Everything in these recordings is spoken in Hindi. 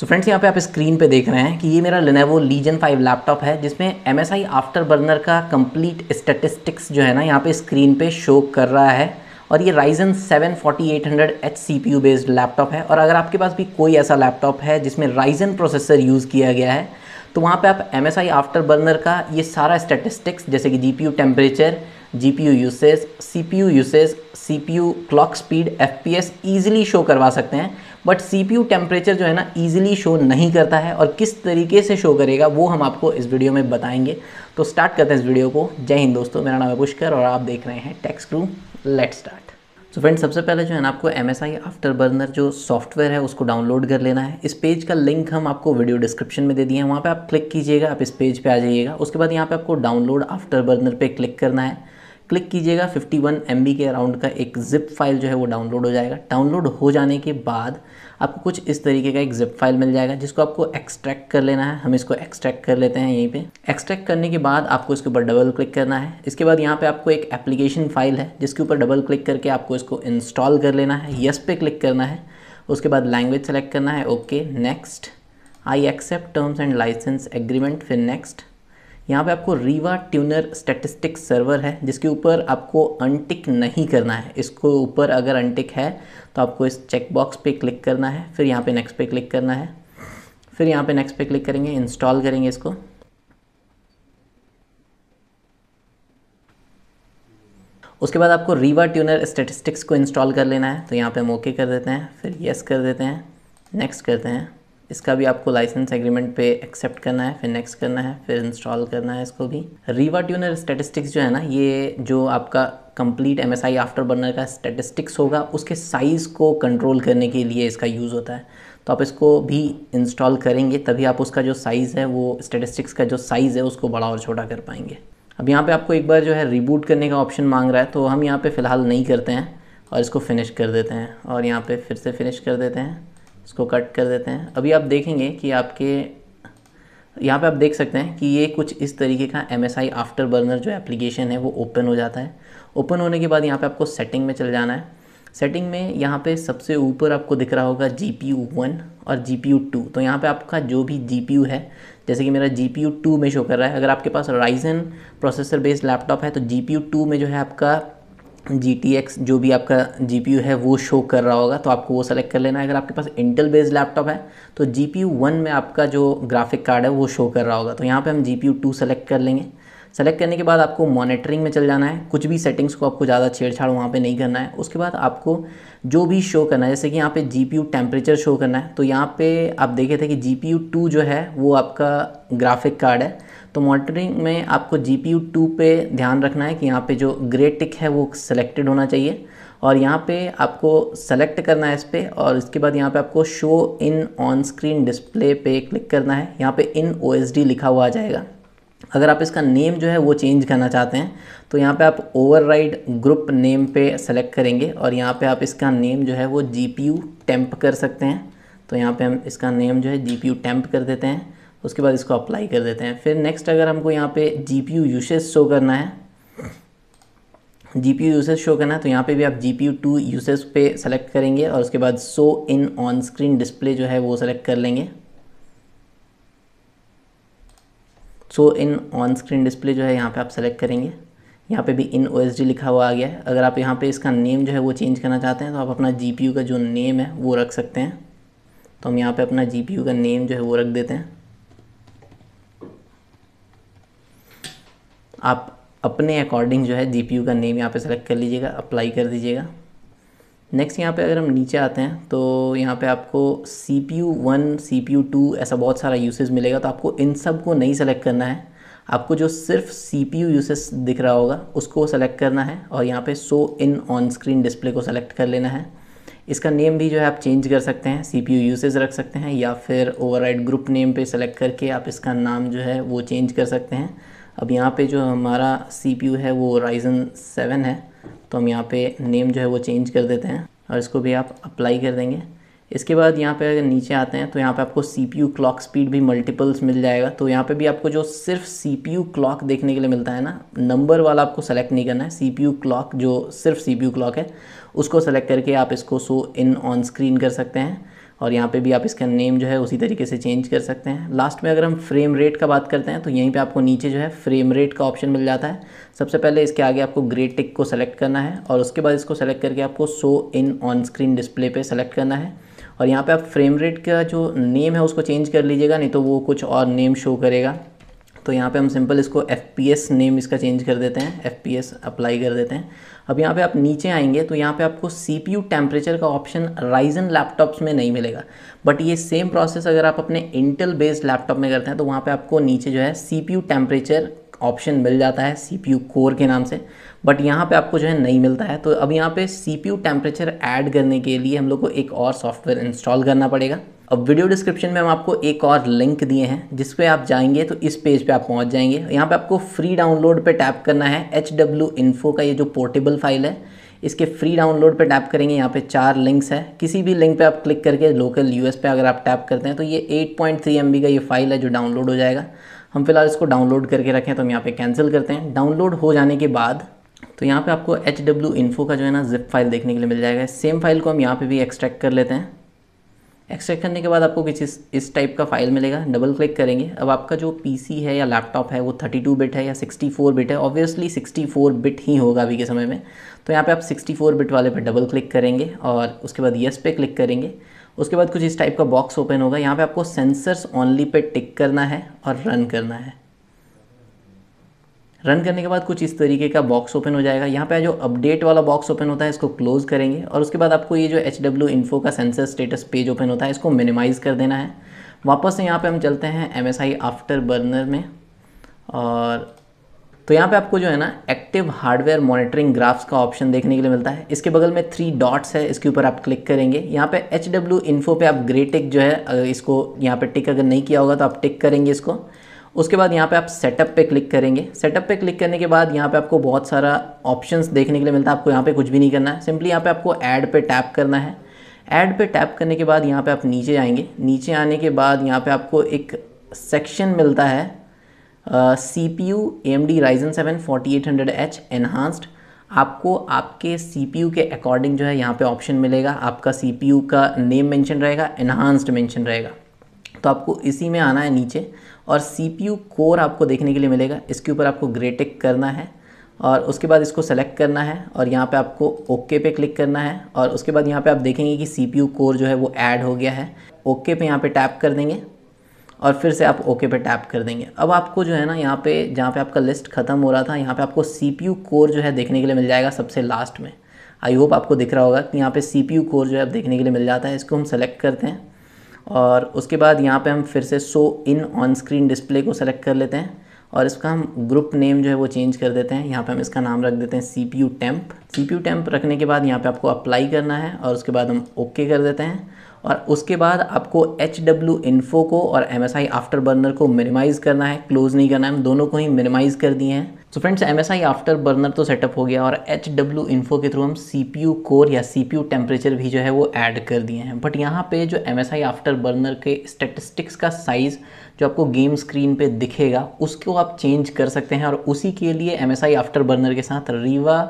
सो फ्रेंड्स यहाँ पे आप स्क्रीन पे देख रहे हैं कि ये मेरा लेनेवो लीजन फाइव लैपटॉप है जिसमें M S I Afterburner का कंप्लीट स्टेटिस्टिक्स जो है ना यहाँ पे स्क्रीन पे शो कर रहा है और ये Ryzen 7 P U based laptop है और अगर आपके पास भी कोई ऐसा लैपटॉप है जिसमें राइजन प्रोसेसर यूज़ किया गया है तो वहाँ पर आप M S I Afterburner का ये सारा स्टेटिस्टिक्स जैसे कि G P U temperature G P U usage C P U usage C P U clock speed F P S easily show करवा सकते हैं बट सी यू टेम्परेचर जो है ना ईजिली शो नहीं करता है और किस तरीके से शो करेगा वो हम आपको इस वीडियो में बताएंगे तो स्टार्ट करते हैं इस वीडियो को जय हिंद दोस्तों मेरा नाम है पुष्कर और आप देख रहे हैं टेक्स क्रू लेट स्टार्ट तो फ्रेंड सबसे पहले जो है ना आपको M S I Afterburner जो सॉफ्टवेयर है उसको डाउनलोड कर लेना है इस पेज का लिंक हम आपको वीडियो डिस्क्रिप्शन में दे दिए हैं वहाँ पे आप क्लिक कीजिएगा आप इस पेज पे आ जाइएगा उसके बाद यहाँ पे आपको डाउनलोड आफ्टर बर्नर पे क्लिक करना है क्लिक कीजिएगा 51 वन के अराउंड का एक जिप फाइल जो है वो डाउनलोड हो जाएगा डाउनलोड हो जाने के बाद आपको कुछ इस तरीके का एक जिप फाइल मिल जाएगा जिसको आपको एक्सट्रैक्ट कर लेना है हम इसको एक्सट्रैक्ट कर लेते हैं यहीं पे एक्सट्रैक्ट करने के बाद आपको इसके ऊपर डबल क्लिक करना है इसके बाद यहाँ पे आपको एक एप्लीकेशन फाइल है जिसके ऊपर डबल क्लिक करके आपको इसको इंस्टॉल कर लेना है यस पे क्लिक करना है उसके बाद लैंग्वेज सेलेक्ट करना है okay next I accept terms and license agreement फिर नेक्स्ट यहाँ पे आपको रीवा ट्यूनर स्टेटिस्टिक्स सर्वर है जिसके ऊपर आपको अनटिक नहीं करना है इसको ऊपर अगर अनटिक है तो आपको इस चेकबॉक्स पे क्लिक करना है फिर यहाँ पे नेक्स्ट पे क्लिक करना है फिर यहाँ पे नेक्स्ट पे क्लिक करेंगे इंस्टॉल करेंगे इसको उसके बाद आपको रीवा ट्यूनर स्टेटिस्टिक्स को इंस्टॉल कर लेना है तो यहाँ पे हम ओके कर देते हैं फिर येस कर देते हैं नेक्स्ट करते हैं इसका भी आपको लाइसेंस एग्रीमेंट पे एक्सेप्ट करना है फिर नेक्स्ट करना है फिर इंस्टॉल करना है इसको भी रीवा ट्यूनर स्टेटिस्टिक्स जो है ना ये जो आपका complete M S I Afterburner का स्टेटिस्टिक्स होगा उसके साइज़ को कंट्रोल करने के लिए इसका यूज़ होता है तो आप इसको भी इंस्टॉल करेंगे तभी आप उसका जो साइज़ है वो स्टेटिस्टिक्स का जो साइज़ है उसको बड़ा और छोटा कर पाएंगे अब यहाँ पे आपको एक बार जो है रिबूट करने का ऑप्शन मांग रहा है तो हम यहाँ पे फ़िलहाल नहीं करते हैं और इसको फिनिश कर देते हैं और यहाँ पे फिर से फिनिश कर देते हैं इसको कट कर देते हैं अभी आप देखेंगे कि आपके यहाँ पे आप देख सकते हैं कि ये कुछ इस तरीके का M S I Afterburner जो एप्लीकेशन है वो ओपन हो जाता है ओपन होने के बाद यहाँ पे आपको सेटिंग में चल जाना है सेटिंग में यहाँ पे सबसे ऊपर आपको दिख रहा होगा जी पी यू वन और जी पी यू टू तो यहाँ पे आपका जो भी जी पी यू है जैसे कि मेरा जी पी यू टू में शो कर रहा है अगर आपके पास राइजन प्रोसेसर बेस्ड लैपटॉप है तो जी पी यू टू में जो है आपका जी टी एक्स जो भी आपका जी पी यू है वो शो कर रहा होगा तो आपको वो सेलेक्ट कर लेना है अगर आपके पास इंटेल बेस्ड लैपटॉप है तो जी पी यू वन में आपका जो ग्राफिक कार्ड है वो शो कर रहा होगा तो यहाँ पे हम G P U two select कर लेंगे सेलेक्ट करने के बाद आपको मॉनिटरिंग में चल जाना है कुछ भी सेटिंग्स को आपको ज़्यादा छेड़छाड़ वहाँ पे नहीं करना है उसके बाद आपको जो भी शो करना है जैसे कि यहाँ पे जी पी टेम्परेचर शो करना है तो यहाँ पे आप देखे थे कि जी पी जो है वो आपका ग्राफिक कार्ड है तो मॉनिटरिंग में आपको जी पी पर ध्यान रखना है कि यहाँ पर जो ग्रे टिक है वो सेलेक्टेड होना चाहिए और यहाँ पे आपको सेलेक्ट करना है इस पर और इसके बाद यहाँ पे आपको show in on screen display पे क्लिक करना है यहाँ पे इन ओ लिखा हुआ आ जाएगा अगर आप इसका नेम जो है वो चेंज करना चाहते हैं तो यहाँ पे आप ओवरराइड ग्रुप नेम पे सेलेक्ट करेंगे और यहाँ पे आप इसका नेम जो है वो जी पी टेम्प कर सकते हैं तो यहाँ पे हम इसका नेम जो है जी पी टेम्प कर देते हैं उसके बाद इसको अप्लाई कर देते हैं फिर नेक्स्ट अगर हमको यहाँ पे जी पी यूसेज शो करना है जी पी यूसेज शो करना है तो यहाँ पे भी आप जी पी टू यूसेज पे सेलेक्ट करेंगे और उसके बाद show in on screen display जो है वो सेलेक्ट कर लेंगे so in on screen display जो है यहाँ पे आप सेलेक्ट करेंगे यहाँ पे भी इन ओ लिखा हुआ आ गया है अगर आप यहाँ पे इसका नेम जो है वो चेंज करना चाहते हैं तो आप अपना जी का जो नेम है वो रख सकते हैं तो हम यहाँ पे अपना जी का नेम जो है वो रख देते हैं आप अपने अकॉर्डिंग जो है जी का नेम यहाँ पे सेलेक्ट कर लीजिएगा अप्लाई कर दीजिएगा नेक्स्ट यहाँ पे अगर हम नीचे आते हैं तो यहाँ पे आपको C P U one C P U two ऐसा बहुत सारा यूसेज मिलेगा तो आपको इन सब को नहीं सेलेक्ट करना है आपको जो सिर्फ सी पी यू यूसेज दिख रहा होगा उसको सेलेक्ट करना है और यहाँ पे show in on screen display को सेलेक्ट कर लेना है इसका नेम भी जो है आप चेंज कर सकते हैं सी पी यू यूसेज रख सकते हैं या फिर ओवर ग्रुप नेम पे सेलेक्ट करके आप इसका नाम जो है वो चेंज कर सकते हैं अब यहाँ पे जो हमारा सी पी यू है वो राइजन सेवन है तो हम यहाँ पे नेम जो है वो चेंज कर देते हैं और इसको भी आप अप्लाई कर देंगे इसके बाद यहाँ पे अगर नीचे आते हैं तो यहाँ पे आपको सी पी क्लॉक स्पीड भी मल्टीपल्स मिल जाएगा तो यहाँ पे भी आपको जो सिर्फ सी पी क्लॉक देखने के लिए मिलता है ना नंबर वाला आपको सेलेक्ट नहीं करना है सी पी क्लॉक जो सिर्फ सी पी क्लॉक है उसको सेलेक्ट करके आप इसको सो इन ऑन स्क्रीन कर सकते हैं और यहाँ पे भी आप इसका नेम जो है उसी तरीके से चेंज कर सकते हैं लास्ट में अगर हम फ्रेम रेट का बात करते हैं तो यहीं पे आपको नीचे जो है फ्रेम रेट का ऑप्शन मिल जाता है सबसे पहले इसके आगे आपको ग्रे टिक को सेलेक्ट करना है और उसके बाद इसको सेलेक्ट करके आपको show in on screen display पे सेलेक्ट करना है और यहाँ पर आप फ्रेम रेट का जो नेम है उसको चेंज कर लीजिएगा नहीं तो वो कुछ और नेम शो करेगा तो यहाँ पे हम सिंपल इसको एफ नेम इसका चेंज कर देते हैं एफ अप्लाई कर देते हैं अब यहाँ पे आप नीचे आएंगे तो यहाँ पे आपको सी पी यू टेम्परेचर का ऑप्शन राइजन लैपटॉप्स में नहीं मिलेगा बट ये सेम प्रोसेस अगर आप अपने इंटेल बेस्ड लैपटॉप में करते हैं तो वहाँ पर आपको नीचे जो है C P U temperature option मिल जाता है सी पी यू कोर के नाम से बट यहाँ पे आपको जो है नहीं मिलता है तो अब यहाँ पे C P U temperature add करने के लिए हम लोग को एक और सॉफ्टवेयर इंस्टॉल करना पड़ेगा अब वीडियो डिस्क्रिप्शन में हम आपको एक और लिंक दिए हैं जिस पे आप जाएंगे तो इस पेज पे आप पहुंच जाएंगे यहाँ पे आपको फ्री डाउनलोड पे टैप करना है एच डब्ल्यू इन्फो का ये जो पोर्टेबल फाइल है इसके फ्री डाउनलोड पे टैप करेंगे यहाँ पे चार लिंक्स है किसी भी लिंक पे आप क्लिक करके लोकल यूएस पे अगर आप टैप करते हैं तो ये 8.3 एमबी का ये फाइल है जो डाउनलोड हो जाएगा हम फिलहाल इसको डाउनलोड करके रखें तो हम यहाँ पे कैंसिल करते हैं डाउनलोड हो जाने के बाद तो यहाँ पे आपको एच डब्ल्यू इन्फो का जो है ना जिप फाइल देखने के लिए मिल जाएगा सेम फाइल को हम यहाँ पे भी एक्सट्रैक्ट कर लेते हैं एक्सट्रैक्ट करने के बाद आपको कुछ इस इस टाइप का फाइल मिलेगा डबल क्लिक करेंगे अब आपका जो पीसी है या लैपटॉप है वो 32 बिट है या 64 बिट है ऑब्वियसली 64 बिट ही होगा अभी के समय में तो यहाँ पे आप 64 बिट वाले पे डबल क्लिक करेंगे और उसके बाद येस पे क्लिक करेंगे उसके बाद कुछ इस टाइप का बॉक्स ओपन होगा यहाँ पर आपको सेंसर्स ऑनली पे टिक करना है और रन करना है रन करने के बाद कुछ इस तरीके का बॉक्स ओपन हो जाएगा यहाँ पे जो अपडेट वाला बॉक्स ओपन होता है इसको क्लोज करेंगे और उसके बाद आपको ये जो एच डब्ल्यू इन्फो का सेंसर स्टेटस पेज ओपन होता है इसको मिनिमाइज़ कर देना है वापस से यहाँ पे हम चलते हैं M S I Afterburner में और तो यहाँ पे आपको जो है ना एक्टिव हार्डवेयर मॉनिटरिंग ग्राफ्स का ऑप्शन देखने के लिए मिलता है इसके बगल में थ्री डॉट्स है इसके ऊपर आप क्लिक करेंगे यहाँ पे एच डब्ल्यू इन्फो पर आप ग्रे टिक जो है इसको यहाँ पे टिक अगर नहीं किया होगा तो आप टिक करेंगे इसको उसके बाद यहाँ पे आप सेटअप पे क्लिक करेंगे सेटअप पे क्लिक करने के बाद यहाँ पे आपको बहुत सारा ऑप्शंस देखने के लिए मिलता है आपको यहाँ पे कुछ भी नहीं करना है सिंपली यहाँ पे आपको ऐड पे टैप करना है ऐड पे टैप करने के बाद यहाँ पे आप नीचे आएंगे नीचे आने के बाद यहाँ पे आपको एक सेक्शन मिलता है C P U M D Ryzen seven forty eight hundred H enhanced आपको आपके सी पी यू के अकॉर्डिंग जो है यहाँ पे ऑप्शन मिलेगा आपका सी पी यू का नेम मेंशन रहेगा एनहांस्ड मेंशन रहेगा तो आपको इसी में आना है नीचे और सीपीयू कोर आपको देखने के लिए मिलेगा इसके ऊपर आपको ग्रे टिक करना है और उसके बाद इसको सेलेक्ट करना है और यहाँ पे आपको ओके पे क्लिक करना है और उसके बाद यहाँ पे आप देखेंगे कि सीपीयू कोर जो है वो ऐड हो गया है ओके पे यहाँ पे टैप कर देंगे और फिर से आप ओके पे टैप कर देंगे अब आपको जो है ना यहाँ पे जहाँ पे आपका लिस्ट ख़त्म हो रहा था यहाँ पे आपको सी कोर जो है देखने के लिए मिल जाएगा सबसे लास्ट में आई होप आपको दिख रहा होगा कि यहाँ पर सी कोर जो है आप देखने के लिए मिल जाता है इसको हम सेलेक्ट करते हैं और उसके बाद यहाँ पे हम फिर से show in on screen display को सेलेक्ट कर लेते हैं और इसका हम ग्रुप नेम जो है वो चेंज कर देते हैं यहाँ पे हम इसका नाम रख देते हैं C P U temp C P U temp रखने के बाद यहाँ पे आपको अप्लाई करना है और उसके बाद हम ओके कर देते हैं और उसके बाद आपको एच डब्ल्यू इन्फो को और M S I Afterburner को मिनिमाइज़ करना है क्लोज़ नहीं करना है हम दोनों को ही मिनिमाइज़ कर दिए हैं so friends M S I Afterburner तो सेटअप हो गया और एच डब्ल्यू इन्फो के थ्रू हम सी पी यू कोर या सी पी यू टेम्परेचर भी जो है वो ऐड कर दिए हैं बट यहाँ पे जो M S I Afterburner के स्टेटिस्टिक्स का साइज़ जो आपको गेम स्क्रीन पे दिखेगा उसको आप चेंज कर सकते हैं और उसी के लिए M S I Afterburner के साथ 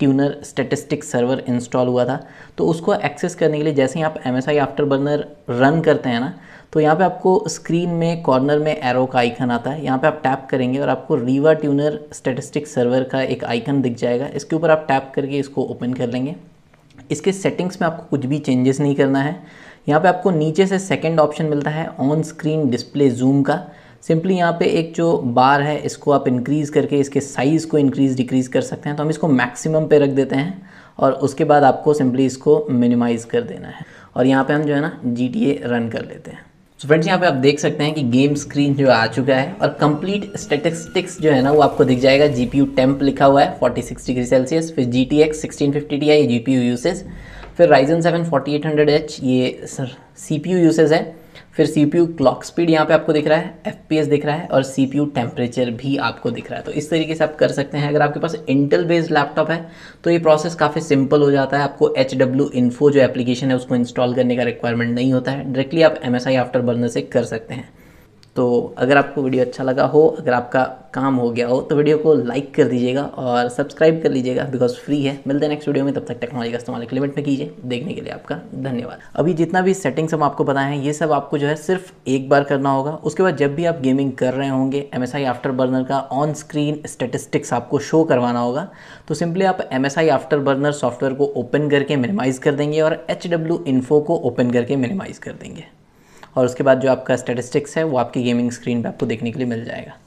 RivaTuner statistic server install हुआ था तो उसको एक्सेस करने के लिए जैसे ही आप M S I Afterburner run करते हैं ना तो यहाँ पे आपको स्क्रीन में कॉर्नर में एरो का आइकन आता है यहाँ पे आप टैप करेंगे और आपको रीवा ट्यूनर स्टेटिस्टिक सर्वर का एक आइकन दिख जाएगा इसके ऊपर आप टैप करके इसको ओपन कर लेंगे इसके सेटिंग्स में आपको कुछ भी चेंजेस नहीं करना है यहाँ पर आपको नीचे से सेकेंड ऑप्शन मिलता है ऑन स्क्रीन डिस्प्ले जूम का सिंपली यहाँ पे एक जो बार है इसको आप इंक्रीज़ करके इसके साइज़ को इंक्रीज़ डिक्रीज़ कर सकते हैं तो हम इसको मैक्सिमम पे रख देते हैं और उसके बाद आपको सिंपली इसको मिनिमाइज़ कर देना है और यहाँ पे हम जो है ना जी रन कर लेते हैं सो फ्रेंड्स यहाँ पे आप देख सकते हैं कि गेम स्क्रीन जो आ चुका है और कंप्लीट स्टेटिस्टिक्स जो है ना वो आपको दिख जाएगा जी पी लिखा हुआ है सिक्स डिग्री सेल्सियस फिर G T X sixteen fifty T I G P U usage फिर Ryzen seven forty eight hundred H ये सी पी यू यूसेज है फिर C P U clock speed यहाँ पे आपको दिख रहा है एफ पी एस दिख रहा है और सी पी यू टेम्परेचर भी आपको दिख रहा है तो इस तरीके से आप कर सकते हैं अगर आपके पास इंटेल बेस्ड लैपटॉप है तो ये प्रोसेस काफ़ी सिंपल हो जाता है आपको एच डब्ल्यू इन्फो जो एप्लीकेशन है उसको इंस्टॉल करने का रिक्वायरमेंट नहीं होता है डायरेक्टली आप M S I Afterburner से कर सकते हैं तो अगर आपको वीडियो अच्छा लगा हो अगर आपका काम हो गया हो तो वीडियो को लाइक कर दीजिएगा और सब्सक्राइब कर लीजिएगा बिकॉज फ्री है मिलते हैं नेक्स्ट वीडियो में तब तक टेक्नोलॉजी का इस्तेमाल एक लिमिट में कीजिए देखने के लिए आपका धन्यवाद अभी जितना भी सेटिंग्स हम आपको बताए हैं ये सब आपको जो है सिर्फ एक बार करना होगा उसके बाद जब भी आप गेमिंग कर रहे होंगे M S I Afterburner का ऑन स्क्रीन स्टेटिस्टिक्स आपको शो करवाना होगा तो सिंपली आप M S I Afterburner software को ओपन करके मिनिमाइज़ कर देंगे और एच डब्ल्यू इन्फो को ओपन करके मिनिमाइज़ कर देंगे और उसके बाद जो आपका स्टेटिस्टिक्स है वो आपकी गेमिंग स्क्रीन पर आपको देखने के लिए मिल जाएगा